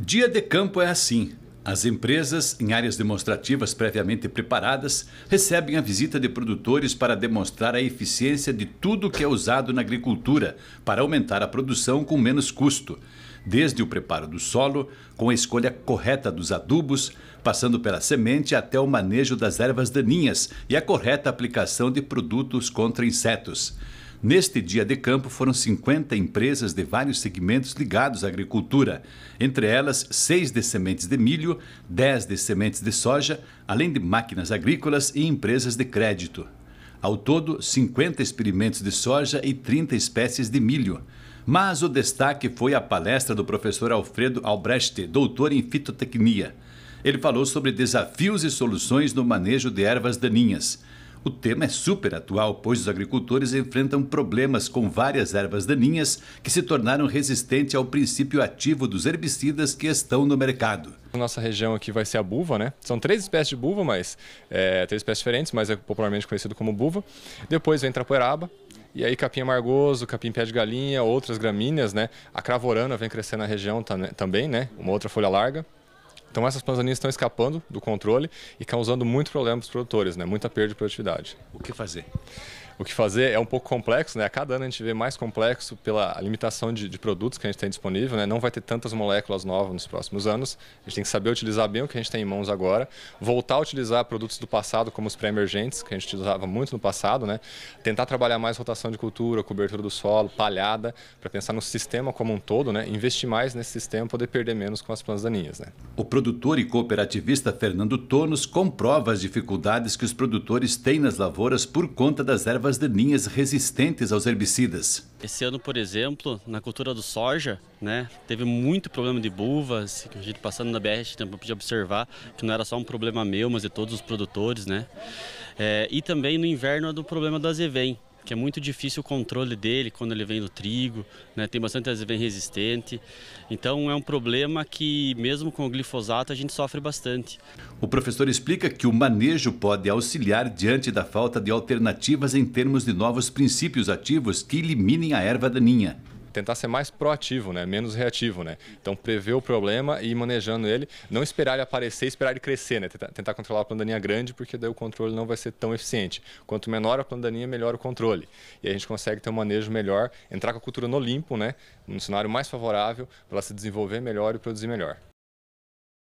Dia de campo é assim. As empresas, em áreas demonstrativas previamente preparadas, recebem a visita de produtores para demonstrar a eficiência de tudo que é usado na agricultura para aumentar a produção com menos custo. Desde o preparo do solo, com a escolha correta dos adubos, passando pela semente até o manejo das ervas daninhas e a correta aplicação de produtos contra insetos. Neste dia de campo foram 50 empresas de vários segmentos ligados à agricultura, entre elas seis de sementes de milho, 10 de sementes de soja, além de máquinas agrícolas e empresas de crédito. Ao todo, 50 experimentos de soja e 30 espécies de milho. Mas o destaque foi a palestra do professor Alfredo Albrecht, doutor em fitotecnia. Ele falou sobre desafios e soluções no manejo de ervas daninhas. O tema é super atual, pois os agricultores enfrentam problemas com várias ervas daninhas que se tornaram resistentes ao princípio ativo dos herbicidas que estão no mercado. Nossa região aqui vai ser a buva, né? São três espécies de buva, mas é, três espécies diferentes, mas é popularmente conhecido como buva. Depois vem trapoeraba, e aí capim amargoso, capim pé de galinha, outras gramíneas, né? A cravorana vem crescendo na região também, né? Uma outra folha larga. Então essas panzaninhas estão escapando do controle e causando muitos problemas para os produtores, né? muita perda de produtividade. O que fazer? o que fazer é um pouco complexo, né? A cada ano a gente vê mais complexo pela limitação de, de produtos que a gente tem disponível, né? Não vai ter tantas moléculas novas nos próximos anos. A gente tem que saber utilizar bem o que a gente tem em mãos agora, voltar a utilizar produtos do passado como os pré-emergentes, que a gente usava muito no passado, né? Tentar trabalhar mais rotação de cultura, cobertura do solo, palhada, para pensar no sistema como um todo, né? Investir mais nesse sistema, poder perder menos com as plantas daninhas, né? O produtor e cooperativista Fernando Tonos comprova as dificuldades que os produtores têm nas lavouras por conta das ervas ervas daninhas resistentes aos herbicidas. Esse ano, por exemplo, na cultura do soja, né, teve muito problema de bulvas, que a gente passando na BR, a gente podia observar que não era só um problema meu, mas de todos os produtores, né? É, e também no inverno é do problema do azevém, que é muito difícil o controle dele quando ele vem no trigo, né? tem bastante vezes vem resistente. Então é um problema que mesmo com o glifosato a gente sofre bastante. O professor explica que o manejo pode auxiliar diante da falta de alternativas em termos de novos princípios ativos que eliminem a erva daninha tentar ser mais proativo, né? menos reativo. Né? Então, prever o problema e ir manejando ele, não esperar ele aparecer, esperar ele crescer, né? tentar, tentar controlar a plandaninha grande, porque daí o controle não vai ser tão eficiente. Quanto menor a plandaninha, melhor o controle. E a gente consegue ter um manejo melhor, entrar com a cultura no limpo, né? num cenário mais favorável, para ela se desenvolver melhor e produzir melhor.